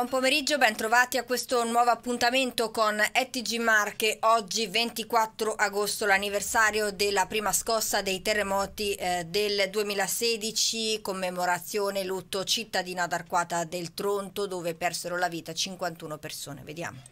Buon pomeriggio, bentrovati a questo nuovo appuntamento con ETG Marche. Oggi 24 agosto, l'anniversario della prima scossa dei terremoti eh, del 2016, commemorazione lutto cittadina d'Arquata del Tronto dove persero la vita 51 persone. Vediamo.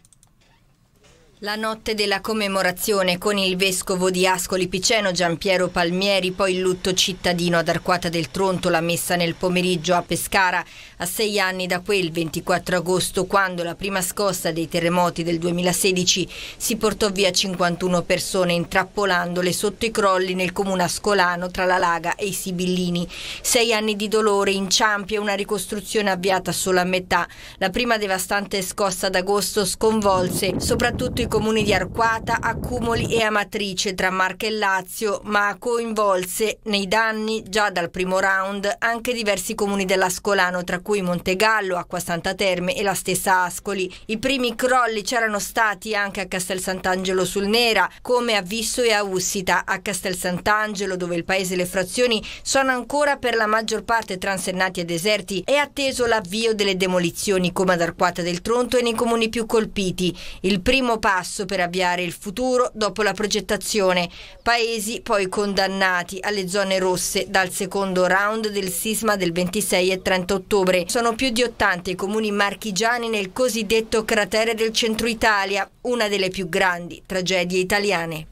La notte della commemorazione con il vescovo di Ascoli Piceno Giampiero Palmieri, poi il lutto cittadino ad Arquata del Tronto, la messa nel pomeriggio a Pescara, a sei anni da quel 24 agosto, quando la prima scossa dei terremoti del 2016 si portò via 51 persone, intrappolandole sotto i crolli nel comune ascolano tra la Laga e i Sibillini. Sei anni di dolore, inciampi e una ricostruzione avviata solo a metà. La prima devastante scossa d'agosto sconvolse soprattutto i comuni di Arquata, Accumoli e Amatrice tra Marche e Lazio, ma coinvolse nei danni già dal primo round anche diversi comuni dell'Ascolano, tra cui Montegallo, Acqua Santa Terme e la stessa Ascoli. I primi crolli c'erano stati anche a Castel Sant'Angelo sul Nera, come a Visso e a Ussita. A Castel Sant'Angelo, dove il paese e le frazioni sono ancora per la maggior parte transennati e deserti, è atteso l'avvio delle demolizioni come ad Arquata del Tronto e nei comuni più colpiti. Il primo passo passo per avviare il futuro dopo la progettazione, paesi poi condannati alle zone rosse dal secondo round del sisma del 26 e 30 ottobre. Sono più di 80 i comuni marchigiani nel cosiddetto cratere del centro Italia, una delle più grandi tragedie italiane.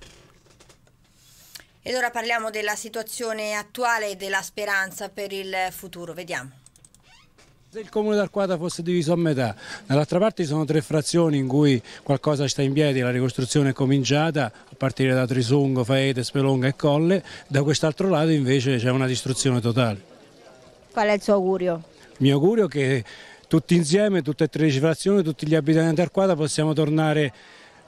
Ed ora parliamo della situazione attuale e della speranza per il futuro. Vediamo. Se il comune d'Arquata fosse diviso a metà, dall'altra parte ci sono tre frazioni in cui qualcosa sta in piedi, la ricostruzione è cominciata a partire da Trisungo, Faete, Spelonga e Colle, da quest'altro lato invece c'è una distruzione totale. Qual è il suo augurio? Il mio augurio è che tutti insieme, tutte e 13 frazioni, tutti gli abitanti d'Arquata possiamo tornare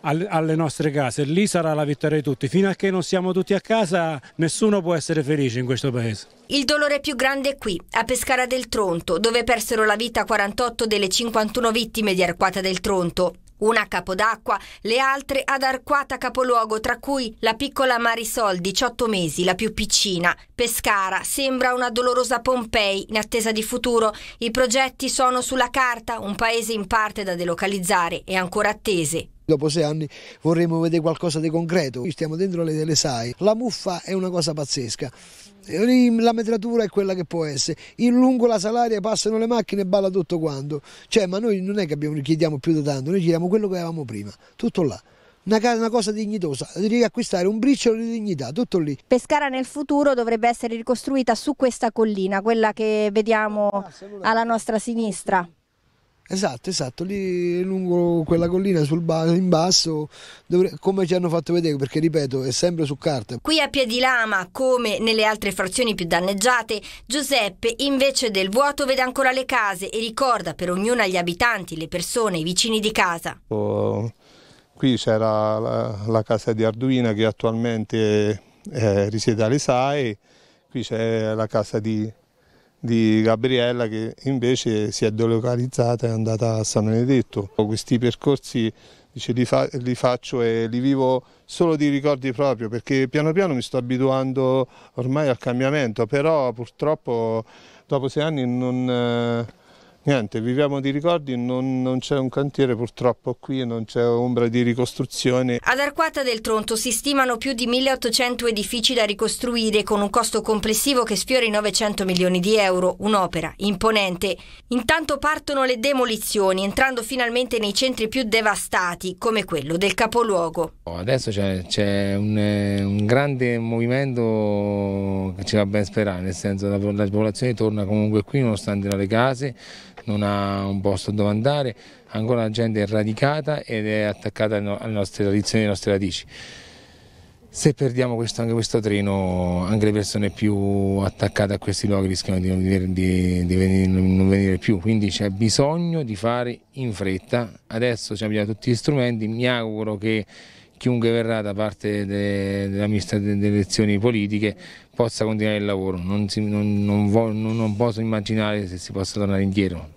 alle nostre case. Lì sarà la vittoria di tutti. Fino a che non siamo tutti a casa, nessuno può essere felice in questo paese. Il dolore più grande è qui, a Pescara del Tronto, dove persero la vita 48 delle 51 vittime di Arquata del Tronto. Una a Capodacqua, le altre ad Arquata Capoluogo, tra cui la piccola Marisol, 18 mesi, la più piccina. Pescara sembra una dolorosa Pompei, in attesa di futuro. I progetti sono sulla carta, un paese in parte da delocalizzare e ancora attese. Dopo sei anni vorremmo vedere qualcosa di concreto, stiamo dentro le SAI. la muffa è una cosa pazzesca, la metratura è quella che può essere, in lungo la salaria passano le macchine e balla tutto quanto, cioè ma noi non è che abbiamo, chiediamo più di tanto, noi chiediamo quello che avevamo prima, tutto là. Una, cosa dignitosa, di riacquistare un briciolo di dignità, tutto lì. Pescara nel futuro dovrebbe essere ricostruita su questa collina, quella che vediamo ah, alla nostra sinistra. Esatto, esatto, lì lungo quella collina ba- in basso, dovre- come ci hanno fatto vedere, perché ripeto, è sempre su carta. Qui a Piedilama, come nelle altre frazioni più danneggiate, Giuseppe invece del vuoto vede ancora le case e ricorda per ognuna gli abitanti, le persone, i vicini di casa. Oh, qui c'era la, la, casa di Arduina che attualmente eh, risiede alle SAE, qui c'è la casa di di Gabriella che invece si è delocalizzata e è andata a San Benedetto. Questi percorsi dice, li, fa, li, faccio e li vivo solo di ricordi proprio perché piano piano mi sto abituando ormai al cambiamento, però purtroppo dopo sei anni non eh, Niente, viviamo di ricordi, non, non c'è un cantiere purtroppo qui e non c'è ombra di ricostruzione. Ad Arquata del Tronto si stimano più di 1800 edifici da ricostruire con un costo complessivo che sfiora i 900 milioni di euro, un'opera imponente. Intanto partono le demolizioni, entrando finalmente nei centri più devastati, come quello del capoluogo. Adesso c'è, un, eh, un, grande movimento che ci va ben sperare, nel senso che la, la popolazione torna comunque qui nonostante le case, non ha un posto dove andare, ancora la gente è radicata ed è attaccata alle nostre tradizioni, alle nostre radici. Se perdiamo questo, anche questo treno, anche le persone più attaccate a questi luoghi rischiano di non venire, di, di venire, non venire più, quindi c'è bisogno di fare in fretta. Adesso abbiamo tutti gli strumenti, mi auguro che chiunque verrà da parte della ministra delle elezioni politiche possa continuare il lavoro, non, si, non, non, non posso immaginare se si possa tornare indietro.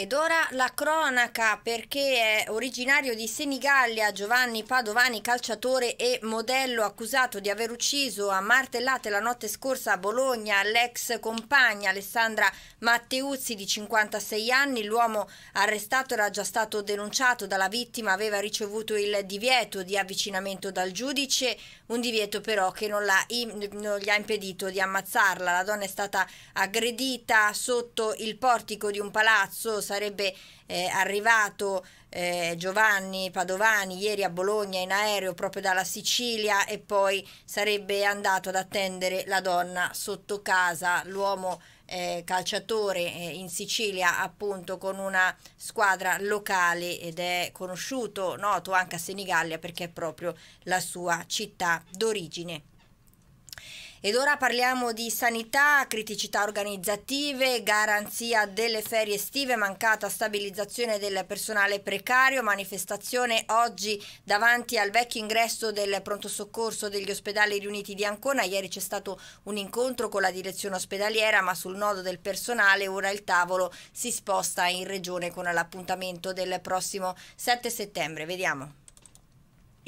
Ed ora la cronaca perché è originario di Senigallia Giovanni Padovani, calciatore e modello accusato di aver ucciso a martellate la notte scorsa a Bologna l'ex compagna Alessandra Matteuzzi di 56 anni. L'uomo arrestato era già stato denunciato dalla vittima, aveva ricevuto il divieto di avvicinamento dal giudice, un divieto però che non, non gli ha impedito di ammazzarla. La donna è stata aggredita sotto il portico di un palazzo sarebbe eh, arrivato eh, Giovanni Padovani ieri a Bologna in aereo proprio dalla Sicilia e poi sarebbe andato ad attendere la donna sotto casa, l'uomo eh, calciatore eh, in Sicilia appunto con una squadra locale ed è conosciuto, noto anche a Senigallia perché è proprio la sua città d'origine. Ed ora parliamo di sanità, criticità organizzative, garanzia delle ferie estive, mancata stabilizzazione del personale precario, manifestazione oggi davanti al vecchio ingresso del pronto soccorso degli ospedali riuniti di Ancona. Ieri c'è stato un incontro con la direzione ospedaliera, ma sul nodo del personale ora il tavolo si sposta in regione con l'appuntamento del prossimo 7 settembre. Vediamo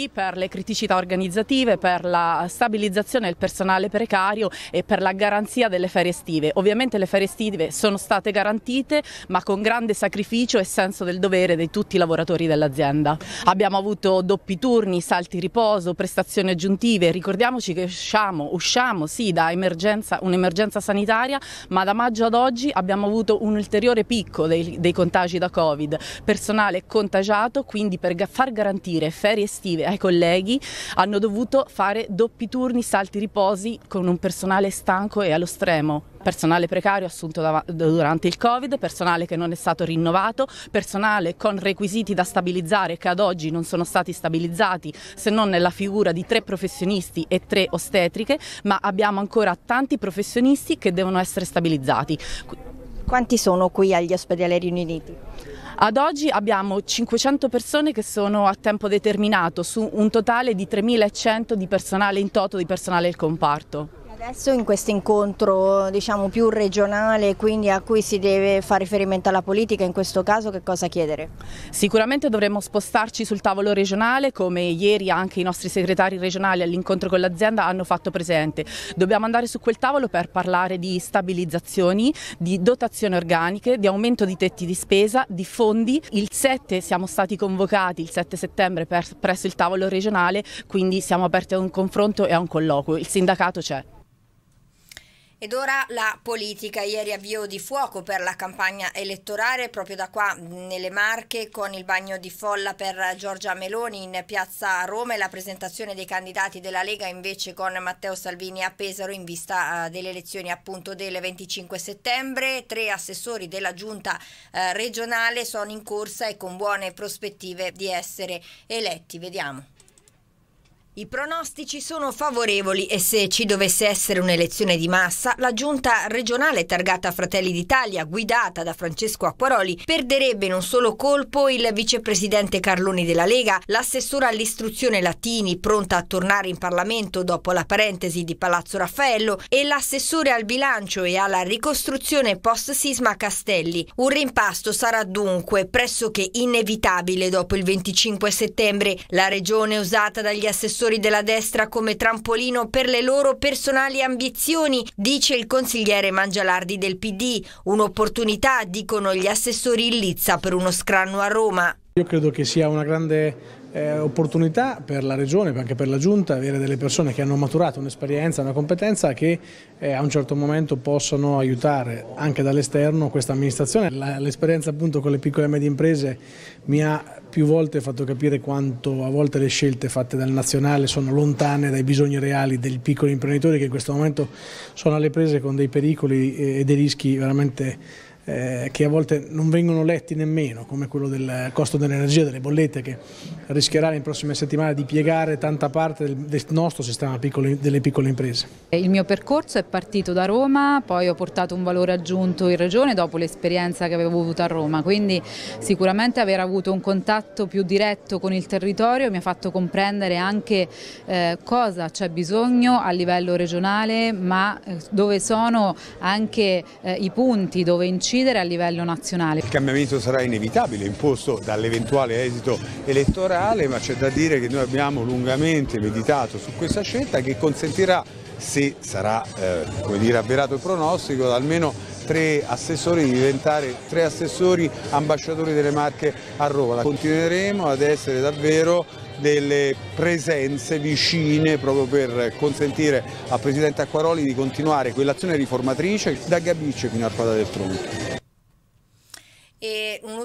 per le criticità organizzative, per la stabilizzazione del personale precario e per la garanzia delle ferie estive. Ovviamente le ferie estive sono state garantite ma con grande sacrificio e senso del dovere di tutti i lavoratori dell'azienda. Abbiamo avuto doppi turni, salti riposo, prestazioni aggiuntive, ricordiamoci che usciamo, usciamo sì da un'emergenza sanitaria ma da maggio ad oggi abbiamo avuto un ulteriore picco dei, dei contagi da Covid, personale contagiato quindi per far garantire ferie estive ai colleghi, hanno dovuto fare doppi turni, salti riposi con un personale stanco e allo stremo. Personale precario assunto da, durante il Covid, personale che non è stato rinnovato, personale con requisiti da stabilizzare che ad oggi non sono stati stabilizzati se non nella figura di tre professionisti e tre ostetriche, ma abbiamo ancora tanti professionisti che devono essere stabilizzati. Quanti sono qui agli ospedali riuniti? Ad oggi abbiamo 500 persone che sono a tempo determinato su un totale di 3.100 di personale in toto di personale del comparto. Adesso in questo incontro diciamo, più regionale, quindi a cui si deve fare riferimento alla politica, in questo caso che cosa chiedere? Sicuramente dovremmo spostarci sul tavolo regionale, come ieri anche i nostri segretari regionali all'incontro con l'azienda hanno fatto presente. Dobbiamo andare su quel tavolo per parlare di stabilizzazioni, di dotazioni organiche, di aumento di tetti di spesa, di fondi. Il 7 siamo stati convocati, il 7 settembre, per, presso il tavolo regionale, quindi siamo aperti a un confronto e a un colloquio. Il sindacato c'è. Ed ora la politica, ieri avvio di fuoco per la campagna elettorale proprio da qua nelle Marche con il bagno di folla per Giorgia Meloni in piazza Roma e la presentazione dei candidati della Lega invece con Matteo Salvini a Pesaro in vista eh, delle elezioni appunto del 25 settembre. Tre assessori della giunta eh, regionale sono in corsa e con buone prospettive di essere eletti. Vediamo. I pronostici sono favorevoli e se ci dovesse essere un'elezione di massa, la giunta regionale targata Fratelli d'Italia, guidata da Francesco Acquaroli, perderebbe in un solo colpo il vicepresidente Carloni della Lega, l'assessore all'istruzione Latini, pronta a tornare in Parlamento dopo la parentesi di Palazzo Raffaello, e l'assessore al bilancio e alla ricostruzione post-sisma Castelli. Un rimpasto sarà dunque pressoché inevitabile dopo il 25 settembre. La regione usata dagli assessori elettori della destra come trampolino per le loro personali ambizioni, dice il consigliere Mangialardi del PD. Un'opportunità, dicono gli assessori in Lizza, per uno scranno a Roma. Io credo che sia una grande eh, opportunità per la Regione, anche per la Giunta, avere delle persone che hanno maturato un'esperienza, una competenza che eh, a un certo momento possono aiutare anche dall'esterno questa amministrazione. L'esperienza appunto con le piccole e medie imprese mi ha più volte fatto capire quanto a volte le scelte fatte dal nazionale sono lontane dai bisogni reali dei piccoli imprenditori che in questo momento sono alle prese con dei pericoli eh, e dei rischi veramente eh, che a volte non vengono letti nemmeno, come quello del costo dell'energia, delle bollette, che rischierà nelle prossime settimane di piegare tanta parte del, del nostro sistema piccole, delle piccole imprese. Il mio percorso è partito da Roma, poi ho portato un valore aggiunto in regione dopo l'esperienza che avevo avuto a Roma, quindi sicuramente aver avuto un contatto più diretto con il territorio mi ha fatto comprendere anche eh, cosa c'è bisogno a livello regionale, ma eh, dove sono anche eh, i punti dove incidono decidere a livello nazionale. Il cambiamento sarà inevitabile, imposto dall'eventuale esito elettorale, ma c'è da dire che noi abbiamo lungamente meditato su questa scelta che consentirà, se sarà eh, come dire, avverato il pronostico, almeno tre assessori di diventare tre assessori ambasciatori delle Marche a Roma. Continueremo ad essere davvero delle presenze vicine proprio per consentire al Presidente Acquaroli di continuare quell'azione riformatrice da Gabice fino al Quadra del Tronto.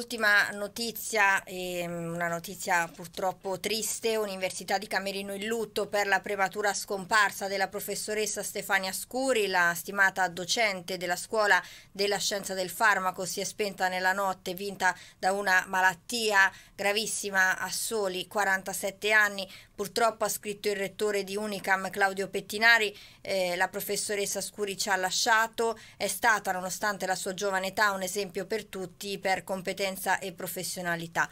Ultima notizia, ehm, una notizia purtroppo triste, Università di Camerino in lutto per la prematura scomparsa della professoressa Stefania Scuri, la stimata docente della scuola della scienza del farmaco, si è spenta nella notte, vinta da una malattia gravissima a soli 47 anni. Purtroppo ha scritto il rettore di Unicam Claudio Pettinari, eh, la professoressa Scuri ci ha lasciato, è stata nonostante la sua giovane età un esempio per tutti per competenze competenza e professionalità.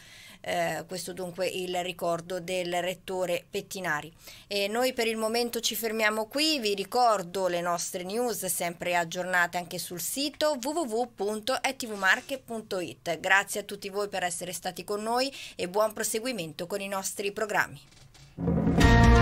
Eh, questo dunque il ricordo del rettore Pettinari. E noi per il momento ci fermiamo qui, vi ricordo le nostre news sempre aggiornate anche sul sito www.etvmarche.it. Grazie a tutti voi per essere stati con noi e buon proseguimento con i nostri programmi.